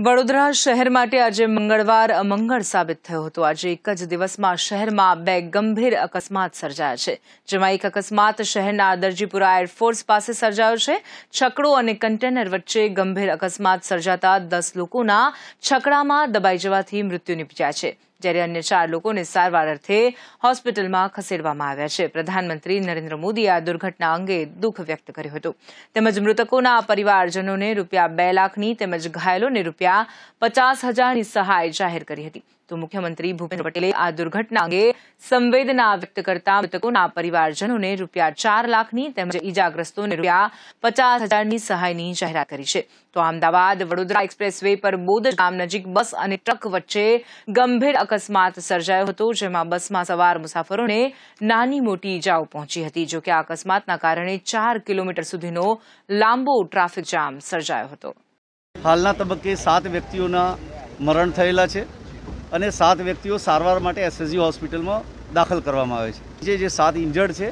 વડોદરા શહેર માટે આજે મંગળવાર અમંગળ સાબિત થયો હતો આજે એક જ દિવસમાં શહેરમાં બે ગંભીર અકસ્માત સર્જાયા છે જેમાં એક અકસ્માત શહેરના દરજીપુરા એરફોર્સ પાસે સર્જાયો છે છકડો અને કન્ટેનર વચ્ચે ગંભીર અકસ્માત સર્જાતા દસ લોકોના છકડામાં દબાઈ જવાથી મૃત્યુ નીપજ્યા છે જરીયા નસાર લોકો નિસાર વાર અથે હોસ્પિટલ માં ખસેડવામાં આવ્યા છે प्रधानमंत्री नरेंद्र મોદી આ દુર્ઘટના અંગે દુઃખ વ્યક્ત કર્યો હતો તેમજ મૃતકોના પરિવારજનોને રૂપિયા 2 લાખ ની તેમજ ઘાયલોને રૂપિયા 50000 ની સહાય જાહેર કરી હતી તો મુખ્યમંત્રી ભૂપેન્દ્ર પટેલ એ આ દુર્ઘટના અંગે સંવેદના વ્યક્ત કરતા મૃતકોના પરિવારજનોને રૂપિયા 4 લાખ ની તેમજ ઈજાગ્રસ્તોને રૂપિયા 50000 ની સહાયની જાહેરાત કરી છે તો અમદાવાદ વડોદરા એક્સપ્રેસ વે પર બોદ ગામ નજીક બસ અને ટ્રક વચ્ચે ગંભીર અકસ્માત સર્જાયો હતો જેમાં બસમાં સવાર મુસાફરોને નાની મોટી ઇજાઓ પહોંચી હતી જોકે આ અકસ્માતના કારણે ચાર કિલોમીટર સુધીનો લાંબો ટ્રાફિક જામ સર્જાયો હતો હાલના તબક્કે સાત વ્યક્તિઓના મરણ થયેલા છે અને સાત વ્યક્તિઓ સારવાર માટે એસએસજી હોસ્પિટલમાં દાખલ કરવામાં આવે છે જે જે સાત ઇન્જર્ડ છે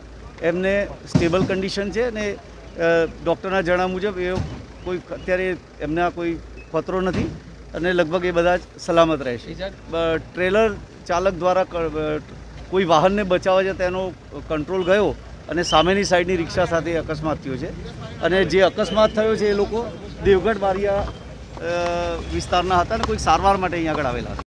એમને સ્ટેબલ કન્ડિશન છે અને ડૉક્ટરના જણાવ મુજબ એ કોઈ અત્યારે એમના કોઈ ખતરો નથી અને લગભગ એ બધા સલામત રહેશે ટ્રેલર ચાલક દ્વારા કોઈ વાહનને બચાવવા છે તેનો કંટ્રોલ ગયો અને સામેની સાઈડની રિક્ષા સાથે અકસ્માત થયો છે અને જે અકસ્માત થયો છે એ લોકો દેવગઢ બારિયા વિસ્તારના હતા અને કોઈ સારવાર માટે અહીં આગળ આવેલા હતા